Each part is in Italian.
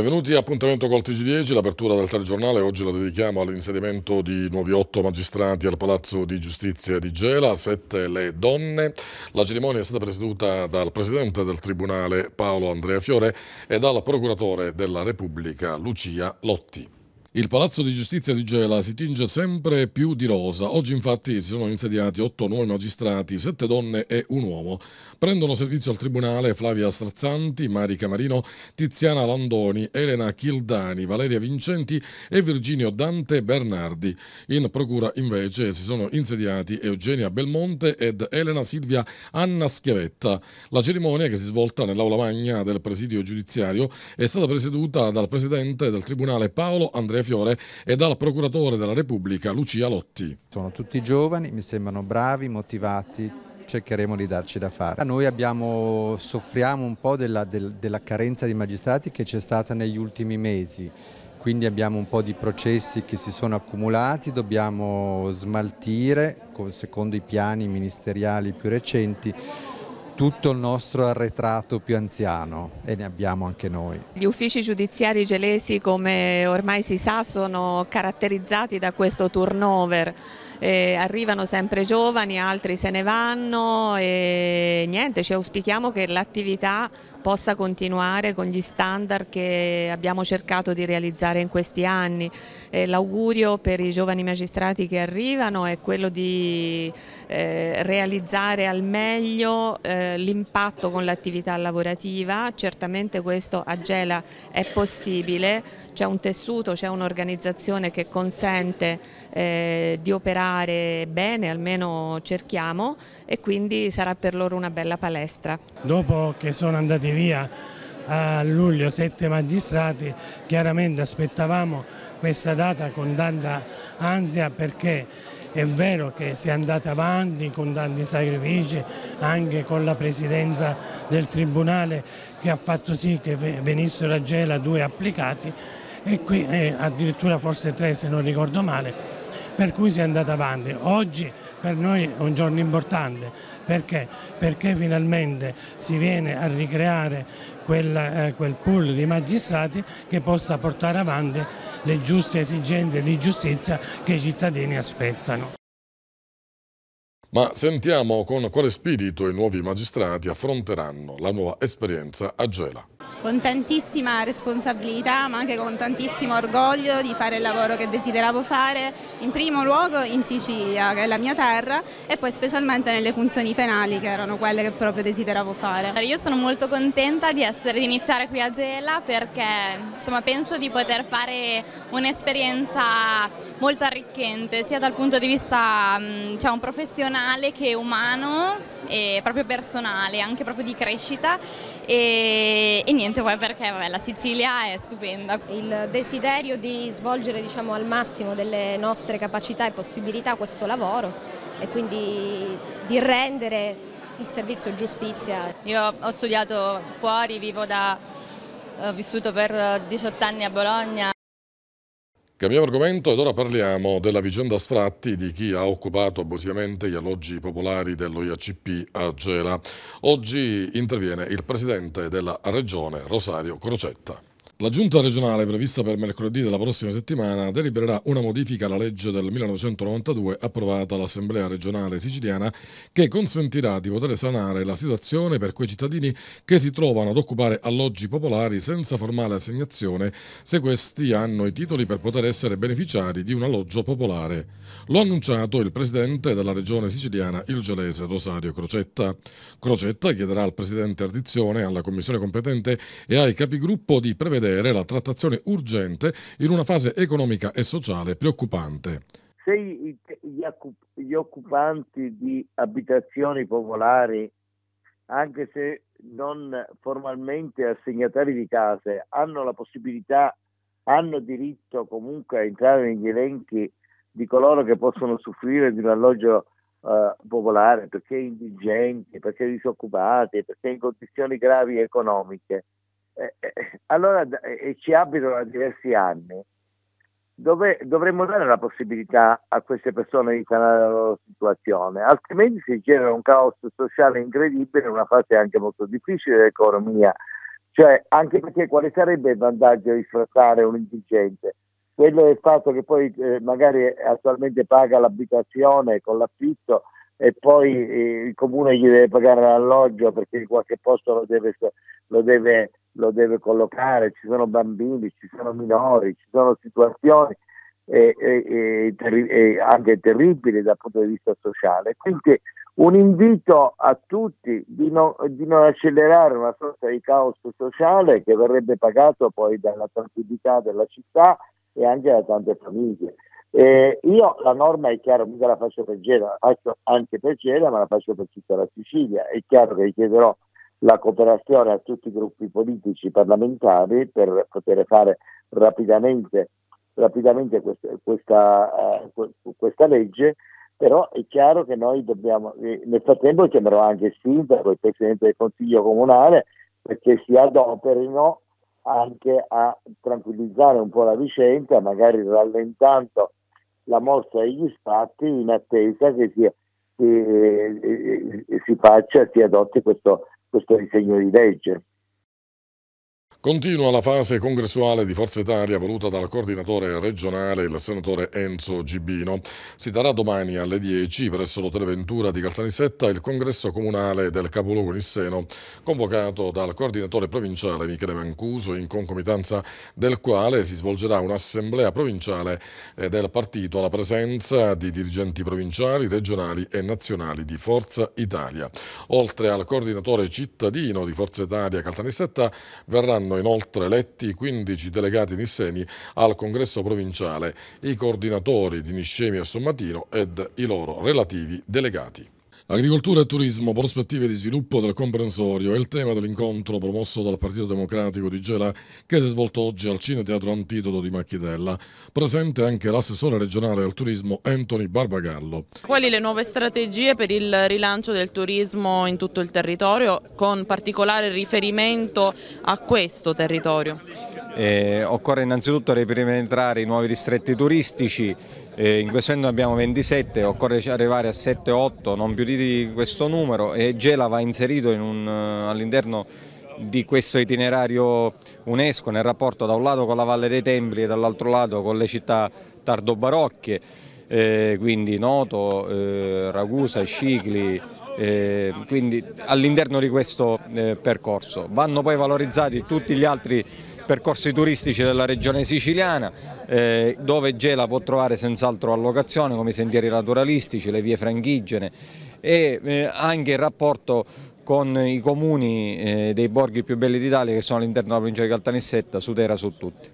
Benvenuti a appuntamento col TG10, l'apertura del telegiornale oggi la dedichiamo all'insediamento di nuovi otto magistrati al Palazzo di Giustizia di Gela, sette le donne. La cerimonia è stata presieduta dal Presidente del Tribunale Paolo Andrea Fiore e dal Procuratore della Repubblica Lucia Lotti. Il palazzo di giustizia di Gela si tinge sempre più di rosa. Oggi infatti si sono insediati otto nuovi magistrati, sette donne e un uomo. Prendono servizio al tribunale Flavia Strazzanti, Mari Camarino, Tiziana Landoni, Elena Childani, Valeria Vincenti e Virginio Dante Bernardi. In procura invece si sono insediati Eugenia Belmonte ed Elena Silvia Anna Schiavetta. La cerimonia che si svolta nell'aula magna del presidio giudiziario è stata presieduta dal presidente del tribunale Paolo Andrea Montefiore e dal procuratore della Repubblica Lucia Lotti. Sono tutti giovani, mi sembrano bravi, motivati, cercheremo di darci da fare. Noi abbiamo, soffriamo un po' della, del, della carenza di magistrati che c'è stata negli ultimi mesi, quindi abbiamo un po' di processi che si sono accumulati, dobbiamo smaltire secondo i piani ministeriali più recenti tutto il nostro arretrato più anziano e ne abbiamo anche noi. Gli uffici giudiziari gelesi come ormai si sa sono caratterizzati da questo turnover, eh, arrivano sempre giovani, altri se ne vanno e niente, ci auspichiamo che l'attività possa continuare con gli standard che abbiamo cercato di realizzare in questi anni. Eh, L'augurio per i giovani magistrati che arrivano è quello di eh, realizzare al meglio eh, l'impatto con l'attività lavorativa, certamente questo a Gela è possibile, c'è un tessuto, c'è un'organizzazione che consente eh, di operare bene, almeno cerchiamo, e quindi sarà per loro una bella palestra. Dopo che sono andati mandati via a luglio sette magistrati, chiaramente aspettavamo questa data con tanta ansia perché è vero che si è andata avanti con tanti sacrifici, anche con la presidenza del Tribunale che ha fatto sì che venissero a Gela due applicati e qui eh, addirittura forse tre se non ricordo male, per cui si è andata avanti. Oggi per noi è un giorno importante perché? Perché finalmente si viene a ricreare quel, eh, quel pool di magistrati che possa portare avanti le giuste esigenze di giustizia che i cittadini aspettano. Ma sentiamo con quale spirito i nuovi magistrati affronteranno la nuova esperienza a Gela con tantissima responsabilità ma anche con tantissimo orgoglio di fare il lavoro che desideravo fare in primo luogo in Sicilia che è la mia terra e poi specialmente nelle funzioni penali che erano quelle che proprio desideravo fare. Allora, io sono molto contenta di, essere, di iniziare qui a Gela perché insomma, penso di poter fare un'esperienza molto arricchente sia dal punto di vista cioè, professionale che umano eh, proprio personale, anche proprio di crescita e, e niente, poi perché vabbè, la Sicilia è stupenda. Il desiderio di svolgere diciamo, al massimo delle nostre capacità e possibilità questo lavoro e quindi di rendere il servizio giustizia. Io ho studiato fuori, vivo da, ho vissuto per 18 anni a Bologna. Cambiamo argomento ed ora parliamo della vicenda sfratti di chi ha occupato abusivamente gli alloggi popolari dello IACP a Gela. Oggi interviene il presidente della regione Rosario Crocetta. La giunta regionale prevista per mercoledì della prossima settimana delibererà una modifica alla legge del 1992 approvata all'Assemblea regionale siciliana che consentirà di poter sanare la situazione per quei cittadini che si trovano ad occupare alloggi popolari senza formale assegnazione se questi hanno i titoli per poter essere beneficiari di un alloggio popolare. Lo ha annunciato il presidente della regione siciliana, il gelese Rosario Crocetta. Crocetta chiederà al presidente addizione, alla commissione competente e ai capigruppo di prevedere prevedere la trattazione urgente in una fase economica e sociale preoccupante. Se gli occupanti di abitazioni popolari, anche se non formalmente assegnatari di case, hanno la possibilità, hanno diritto comunque a entrare negli elenchi di coloro che possono soffrire di un alloggio Uh, popolare, perché indigenti, perché disoccupati, perché in condizioni gravi economiche. Eh, eh, allora e eh, eh, ci abitano da diversi anni, dove, dovremmo dare la possibilità a queste persone di sanare la loro situazione, altrimenti si genera un caos sociale incredibile, in una fase anche molto difficile dell'economia, cioè anche perché quale sarebbe il vantaggio di sfrattare un indigente? Quello è il fatto che poi eh, magari attualmente paga l'abitazione con l'affitto e poi eh, il comune gli deve pagare l'alloggio perché in qualche posto lo deve, lo deve lo deve collocare, ci sono bambini, ci sono minori, ci sono situazioni eh, eh, terri- anche terribili dal punto di vista sociale. Quindi un invito a tutti di, no, di non accelerare una sorta di caos sociale che verrebbe pagato poi dalla tranquillità della città e anche da tante famiglie. Eh, io la norma è chiaro, mica la faccio per Gela, la faccio anche per Gela, ma la faccio per tutta la Sicilia. È chiaro che chiederò la cooperazione a tutti i gruppi politici parlamentari per poter fare rapidamente, rapidamente questa, eh, questa, questa, legge, però è chiaro che noi dobbiamo, eh, nel frattempo chiamerò anche il sindaco, il presidente del consiglio comunale perché si adoperino anche a tranquillizzare un po' la vicenda, magari rallentando la mossa degli spatti in attesa che si, eh, eh, si faccia, si adotti questo questo disegno di legge. Continua la fase congressuale di Forza Italia voluta dal coordinatore regionale, il senatore Enzo Gibino. Si darà domani alle 10 presso l'Hotel Ventura di Caltanissetta il congresso comunale del capoluogo Nisseno, convocato dal coordinatore provinciale Michele Mancuso, in concomitanza del quale si svolgerà un'assemblea provinciale eh, del partito alla presenza di dirigenti provinciali, regionali e nazionali di Forza Italia. Oltre al coordinatore cittadino di Forza Italia Caltanissetta verranno inoltre eletti i 15 delegati nisseni al congresso provinciale, i coordinatori di Niscemi e Sommatino ed i loro relativi delegati. Agricoltura e turismo, prospettive di sviluppo del comprensorio è il tema dell'incontro promosso dal Partito Democratico di Gela che si è svolto oggi al Cine Teatro Antidoto di Macchitella. Presente anche l'assessore regionale al turismo Anthony Barbagallo. Quali le nuove strategie per il rilancio del turismo in tutto il territorio con particolare riferimento a questo territorio? Eh, occorre innanzitutto reperimentare i nuovi distretti turistici eh, in questo momento abbiamo 27, occorre arrivare a 7-8, non più di questo numero e Gela va inserito in eh, all'interno di questo itinerario UNESCO nel rapporto da un lato con la Valle dei Templi e dall'altro lato con le città tardobarocche, eh, quindi Noto, eh, Ragusa, Scicli, eh, quindi all'interno di questo eh, percorso. Vanno poi valorizzati tutti gli altri percorsi turistici della regione siciliana eh, dove Gela può trovare senz'altro allocazione come i sentieri naturalistici, le vie franchigene e eh, anche il rapporto con i comuni eh, dei borghi più belli d'Italia che sono all'interno della provincia di Caltanissetta, su terra su tutti.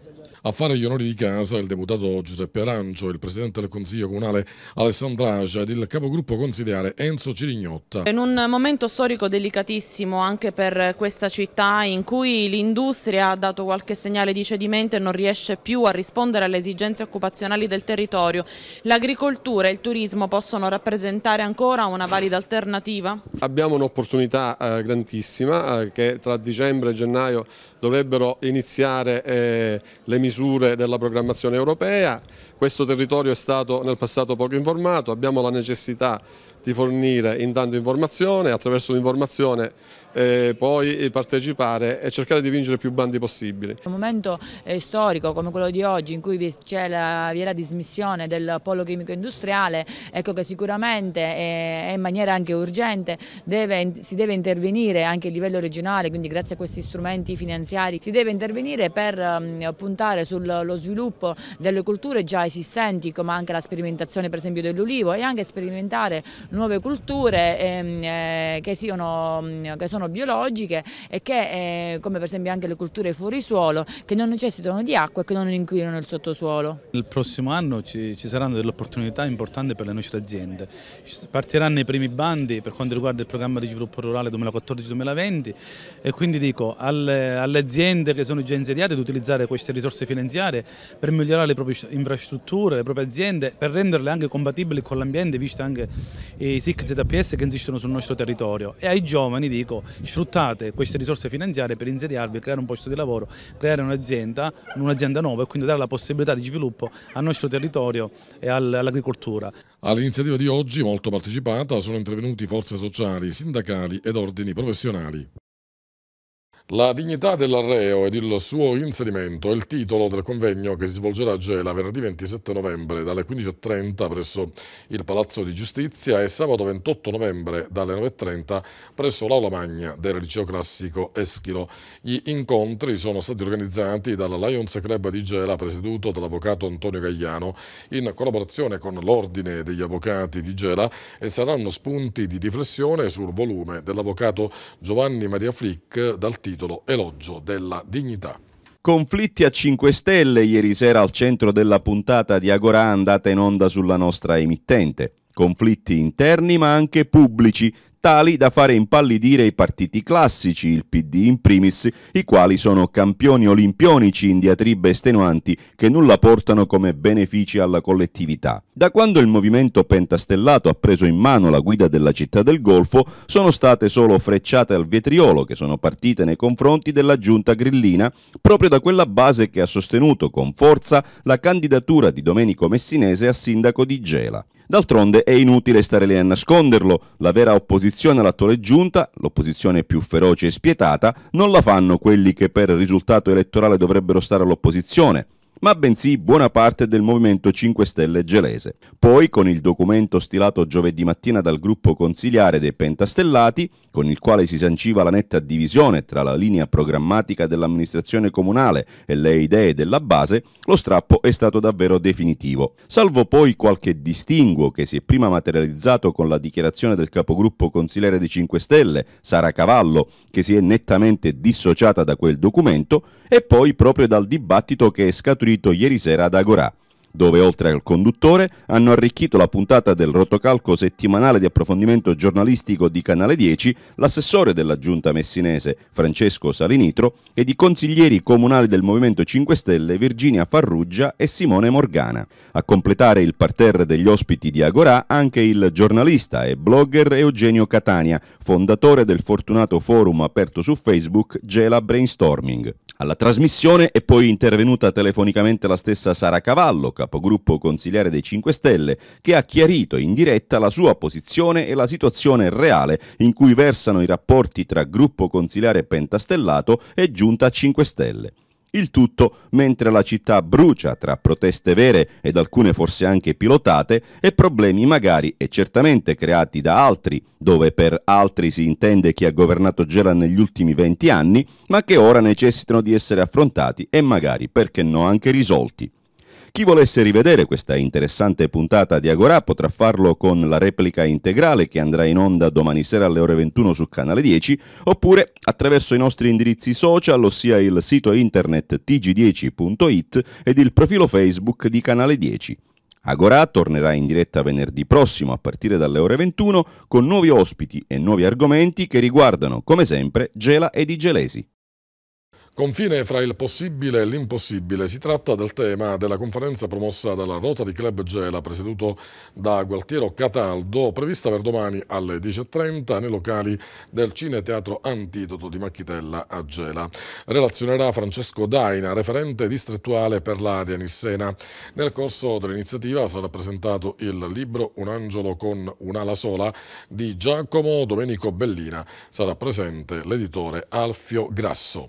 A fare gli onori di casa il deputato Giuseppe Arancio, il presidente del Consiglio Comunale Alessandra Agia ed il capogruppo consigliere Enzo Cirignotta. In un momento storico delicatissimo anche per questa città in cui l'industria ha dato qualche segnale di cedimento e non riesce più a rispondere alle esigenze occupazionali del territorio, l'agricoltura e il turismo possono rappresentare ancora una valida alternativa? Abbiamo un'opportunità eh, grandissima eh, che tra dicembre e gennaio dovrebbero iniziare eh, le misure misure della programmazione europea, questo territorio è stato nel passato poco informato, abbiamo la necessità di fornire intanto informazione, attraverso l'informazione eh, poi partecipare e cercare di vincere più bandi possibili. Un momento eh, storico come quello di oggi in cui c'è la, vi è la dismissione del polo chimico industriale, ecco che sicuramente è eh, in maniera anche urgente deve, si deve intervenire anche a livello regionale, quindi grazie a questi strumenti finanziari si deve intervenire per mh, ehm, puntare sullo sviluppo delle culture già esistenti come anche la sperimentazione per esempio dell'olivo e anche sperimentare nuove culture ehm, eh, che, siano, mm, che, sono biologiche e che, eh, come per esempio anche le culture fuori suolo, che non necessitano di acqua e che non inquinano il sottosuolo. Nel prossimo anno ci, ci saranno delle opportunità importanti per le nostre aziende. Partiranno i primi bandi per quanto riguarda il programma di sviluppo rurale 2014-2020 e quindi dico alle, alle, aziende che sono già insediate di utilizzare queste risorse finanziarie per migliorare le proprie infrastrutture, le proprie aziende, per renderle anche compatibili con l'ambiente, visto anche i SIC ZPS che esistono sul nostro territorio e ai giovani dico sfruttate queste risorse finanziarie per insediarvi, creare un posto di lavoro, creare un'azienda, un'azienda nuova e quindi dare la possibilità di sviluppo al nostro territorio e all'agricoltura. All'iniziativa di oggi, molto partecipata, sono intervenuti forze sociali, sindacali ed ordini professionali. La dignità dell'arreo ed il suo inserimento è il titolo del convegno che si svolgerà a Gela venerdì 27 novembre dalle 15.30 presso il Palazzo di Giustizia e sabato 28 novembre dalle 9.30 presso l'Aula Magna del Liceo Classico Eschilo. Gli incontri sono stati organizzati dalla Lions Club di Gela presieduto dall'avvocato Antonio Gagliano in collaborazione con l'Ordine degli Avvocati di Gela e saranno spunti di riflessione sul volume dell'avvocato Giovanni Maria Flick dal titolo titolo Elogio della dignità. Conflitti a 5 Stelle ieri sera al centro della puntata di Agora andata in onda sulla nostra emittente. Conflitti interni ma anche pubblici tali da fare impallidire i partiti classici, il PD in primis, i quali sono campioni olimpionici in diatribe estenuanti che nulla portano come benefici alla collettività. Da quando il movimento pentastellato ha preso in mano la guida della città del Golfo, sono state solo frecciate al vetriolo che sono partite nei confronti della giunta grillina, proprio da quella base che ha sostenuto con forza la candidatura di Domenico Messinese a sindaco di Gela. D'altronde è inutile stare lì a nasconderlo, la vera opposizione all'attuale giunta, l'opposizione più feroce e spietata, non la fanno quelli che per risultato elettorale dovrebbero stare all'opposizione, ma bensì buona parte del Movimento 5 Stelle gelese. Poi, con il documento stilato giovedì mattina dal gruppo consigliare dei Pentastellati, con il quale si sanciva la netta divisione tra la linea programmatica dell'amministrazione comunale e le idee della base, lo strappo è stato davvero definitivo, salvo poi qualche distinguo che si è prima materializzato con la dichiarazione del capogruppo consigliere dei 5 Stelle, Sara Cavallo, che si è nettamente dissociata da quel documento, e poi proprio dal dibattito che è scaturito eseguito ieri sera ad Agorà, dove oltre al conduttore hanno arricchito la puntata del rotocalco settimanale di approfondimento giornalistico di Canale 10 l'assessore della giunta messinese Francesco Salinitro ed i consiglieri comunali del Movimento 5 Stelle Virginia Farruggia e Simone Morgana. A completare il parterre degli ospiti di Agorà anche il giornalista e blogger Eugenio Catania, fondatore del fortunato forum aperto su Facebook Gela Brainstorming alla trasmissione è poi intervenuta telefonicamente la stessa Sara Cavallo, capogruppo consigliere dei 5 Stelle, che ha chiarito in diretta la sua posizione e la situazione reale in cui versano i rapporti tra gruppo consigliere pentastellato e giunta 5 Stelle. Il tutto mentre la città brucia tra proteste vere ed alcune forse anche pilotate e problemi magari e certamente creati da altri, dove per altri si intende chi ha governato Gela negli ultimi 20 anni, ma che ora necessitano di essere affrontati e magari, perché no, anche risolti. Chi volesse rivedere questa interessante puntata di Agora potrà farlo con la replica integrale che andrà in onda domani sera alle ore 21 su Canale 10 oppure attraverso i nostri indirizzi social, ossia il sito internet tg10.it ed il profilo Facebook di Canale 10. Agora tornerà in diretta venerdì prossimo a partire dalle ore 21 con nuovi ospiti e nuovi argomenti che riguardano, come sempre, Gela e Di Gelesi. Confine fra il possibile e l'impossibile. Si tratta del tema della conferenza promossa dalla Rota di Club Gela, presieduto da Gualtiero Cataldo, prevista per domani alle 10.30 nei locali del Cine Teatro Antidoto di Macchitella a Gela. Relazionerà Francesco Daina, referente distrettuale per l'area nissena. Nel corso dell'iniziativa sarà presentato il libro Un angelo con un'ala sola di Giacomo Domenico Bellina. Sarà presente l'editore Alfio Grasso.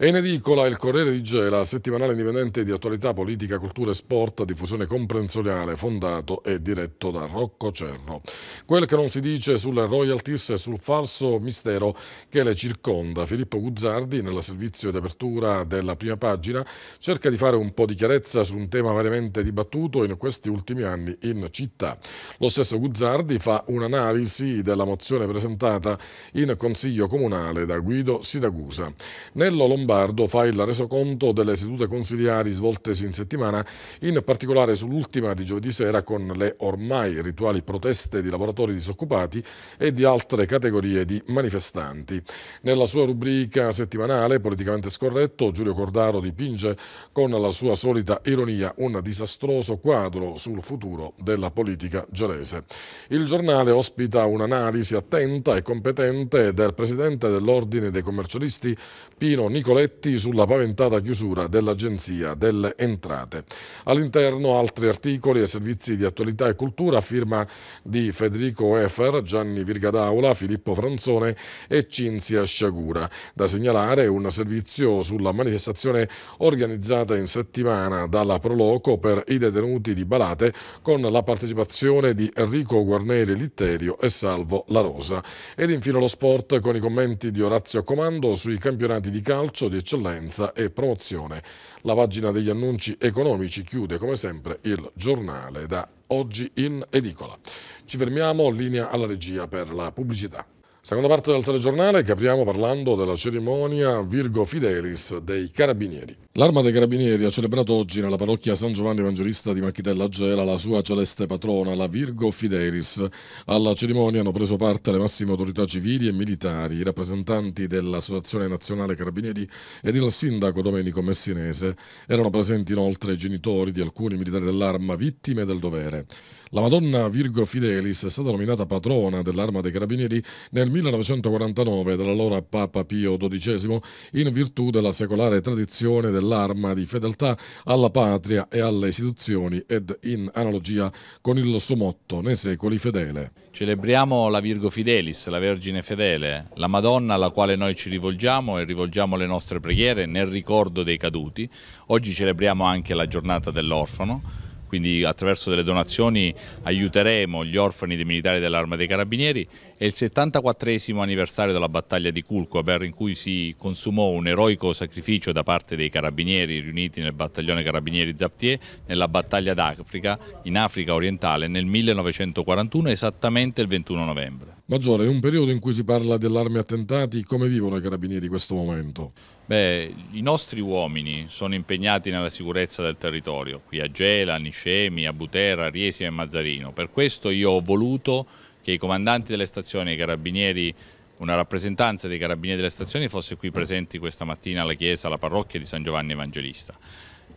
È in edicola il Corriere di Gela, settimanale indipendente di attualità politica, cultura e sport, diffusione comprensoriale, fondato e diretto da Rocco Cerro. Quel che non si dice sulle royalties e sul falso mistero che le circonda. Filippo Guzzardi, nel servizio di apertura della prima pagina, cerca di fare un po' di chiarezza su un tema variamente dibattuto in questi ultimi anni in città. Lo stesso Guzzardi fa un'analisi della mozione presentata in Consiglio Comunale da Guido Siracusa. Nello Lombardo Lombardo fa il resoconto delle sedute consigliari svoltesi in settimana, in particolare sull'ultima di giovedì sera con le ormai rituali proteste di lavoratori disoccupati e di altre categorie di manifestanti. Nella sua rubrica settimanale Politicamente scorretto, Giulio Cordaro dipinge con la sua solita ironia un disastroso quadro sul futuro della politica gelese. Il giornale ospita un'analisi attenta e competente del presidente dell'Ordine dei commercialisti Pino Nicolai fazzoletti sulla paventata chiusura dell'Agenzia delle Entrate. All'interno altri articoli e servizi di attualità e cultura a firma di Federico Efer, Gianni Virgadaula, Filippo Franzone e Cinzia Sciagura. Da segnalare un servizio sulla manifestazione organizzata in settimana dalla Proloco per i detenuti di Balate con la partecipazione di Enrico Guarneri Litterio e Salvo La Rosa. Ed infine lo sport con i commenti di Orazio Comando sui campionati di calcio di eccellenza e promozione. La pagina degli annunci economici chiude come sempre il giornale da oggi in edicola. Ci fermiamo, linea alla regia per la pubblicità. Seconda parte del telegiornale che apriamo parlando della cerimonia Virgo Fidelis dei Carabinieri. L'arma dei Carabinieri ha celebrato oggi nella parrocchia San Giovanni Evangelista di Macchitella Gela la sua celeste patrona, la Virgo Fidelis. Alla cerimonia hanno preso parte le massime autorità civili e militari, i rappresentanti dell'Associazione Nazionale Carabinieri ed il sindaco Domenico Messinese. Erano presenti inoltre i genitori di alcuni militari dell'arma vittime del dovere. La Madonna Virgo Fidelis è stata nominata patrona dell'arma dei Carabinieri nel 1949 dall'allora Papa Pio XII in virtù della secolare tradizione dell'arma di fedeltà alla patria e alle istituzioni ed in analogia con il suo motto nei secoli fedele. Celebriamo la Virgo Fidelis, la Vergine Fedele, la Madonna alla quale noi ci rivolgiamo e rivolgiamo le nostre preghiere nel ricordo dei caduti. Oggi celebriamo anche la giornata dell'orfano quindi attraverso delle donazioni aiuteremo gli orfani dei militari dell'Arma dei Carabinieri. È il 74 anniversario della battaglia di Culcoaber in cui si consumò un eroico sacrificio da parte dei carabinieri riuniti nel battaglione carabinieri Zaptier nella battaglia d'Africa, in Africa orientale, nel 1941, esattamente il 21 novembre. Maggiore, è un periodo in cui si parla dell'arma e attentati, come vivono i carabinieri questo momento? Beh, i nostri uomini sono impegnati nella sicurezza del territorio, qui a Gela, a Niscemi, a Butera, a Riesi e a Mazzarino. Per questo io ho voluto che i comandanti delle stazioni, i carabinieri, una rappresentanza dei carabinieri delle stazioni fosse qui presenti questa mattina alla chiesa, alla parrocchia di San Giovanni Evangelista.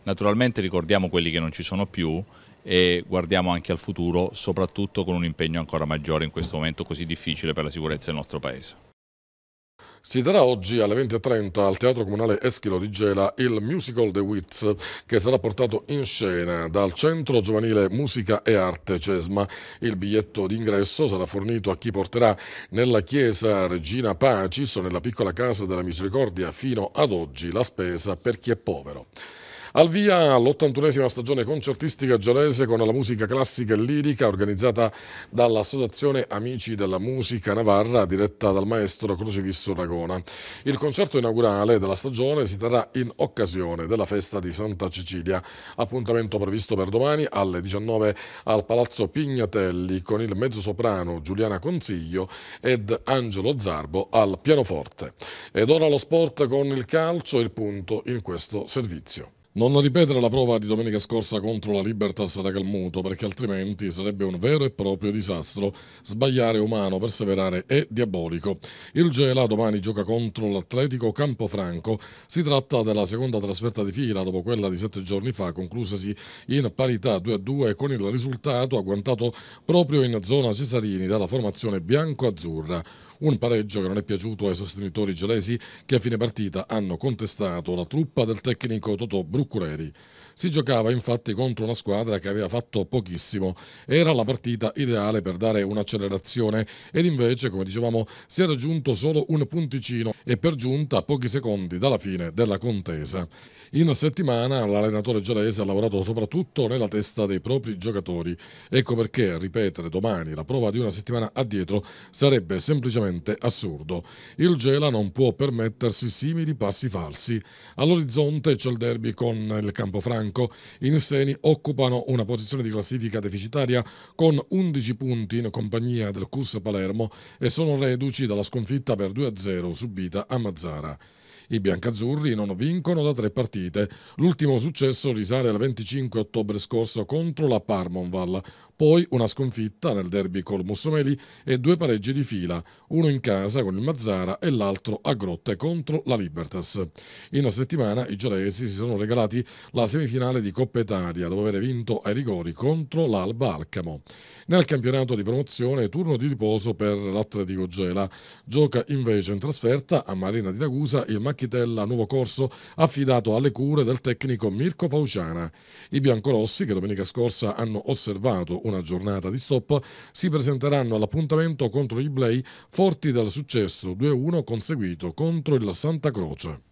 Naturalmente ricordiamo quelli che non ci sono più e guardiamo anche al futuro, soprattutto con un impegno ancora maggiore in questo momento così difficile per la sicurezza del nostro Paese. Si darà oggi alle 20.30 al Teatro Comunale Eschilo di Gela il musical The Wits che sarà portato in scena dal Centro Giovanile Musica e Arte Cesma. Il biglietto d'ingresso sarà fornito a chi porterà nella chiesa Regina Pacis o nella piccola casa della Misericordia fino ad oggi la spesa per chi è povero. Al via l'81esima stagione concertistica gelese con la musica classica e lirica organizzata dall'associazione Amici della Musica Navarra diretta dal maestro Crocifisso Ragona. Il concerto inaugurale della stagione si terrà in occasione della festa di Santa Cecilia, appuntamento previsto per domani alle 19 al Palazzo Pignatelli con il mezzosoprano Giuliana Consiglio ed Angelo Zarbo al pianoforte. Ed ora lo sport con il calcio, il punto in questo servizio. Non ripetere la prova di domenica scorsa contro la Libertas da Calmuto, perché altrimenti sarebbe un vero e proprio disastro. Sbagliare umano, perseverare è diabolico. Il Gela domani gioca contro l'Atletico Campofranco. Si tratta della seconda trasferta di fila dopo quella di sette giorni fa, conclusasi in parità 2-2 con il risultato agguantato proprio in zona Cesarini dalla formazione bianco-azzurra. Un pareggio che non è piaciuto ai sostenitori gelesi che a fine partita hanno contestato la truppa del tecnico Totò Bruno procurarem Si giocava infatti contro una squadra che aveva fatto pochissimo, era la partita ideale per dare un'accelerazione ed invece, come dicevamo, si è raggiunto solo un punticino e per giunta pochi secondi dalla fine della contesa. In settimana l'allenatore gelese ha lavorato soprattutto nella testa dei propri giocatori, ecco perché ripetere domani la prova di una settimana addietro sarebbe semplicemente assurdo. Il Gela non può permettersi simili passi falsi. All'orizzonte c'è il derby con il Campofranco bianco in seni occupano una posizione di classifica deficitaria con 11 punti in compagnia del Cus Palermo e sono reduci dalla sconfitta per 2-0 subita a Mazzara. I biancazzurri non vincono da tre partite. L'ultimo successo risale al 25 ottobre scorso contro la Parmonval, poi una sconfitta nel derby col Mussomeli e due pareggi di fila, uno in casa con il Mazzara e l'altro a Grotte contro la Libertas. In una settimana i gialesi si sono regalati la semifinale di Coppa Italia dopo aver vinto ai rigori contro l'Alba Alcamo. Nel campionato di promozione turno di riposo per l'Atletico Gela. Gioca invece in trasferta a Marina di Ragusa il Macchitella Nuovo Corso affidato alle cure del tecnico Mirko Fauciana. I biancorossi che domenica scorsa hanno osservato un una giornata di stop, si presenteranno all'appuntamento contro gli Blay forti dal successo 2-1 conseguito contro il Santa Croce.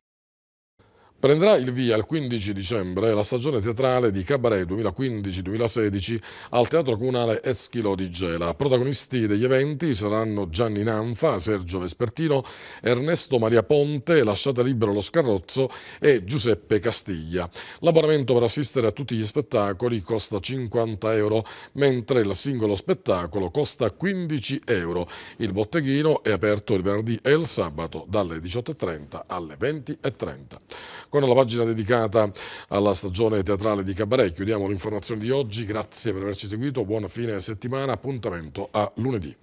Prenderà il via il 15 dicembre la stagione teatrale di Cabaret 2015-2016 al Teatro Comunale Eschilo di Gela. Protagonisti degli eventi saranno Gianni Nanfa, Sergio Vespertino, Ernesto Maria Ponte, Lasciata Libero lo Scarrozzo e Giuseppe Castiglia. L'abbonamento per assistere a tutti gli spettacoli costa 50 euro, mentre il singolo spettacolo costa 15 euro. Il botteghino è aperto il venerdì e il sabato dalle 18.30 alle 20.30 con la pagina dedicata alla stagione teatrale di Cabaret. Chiudiamo l'informazione di oggi, grazie per averci seguito, buona fine settimana, appuntamento a lunedì.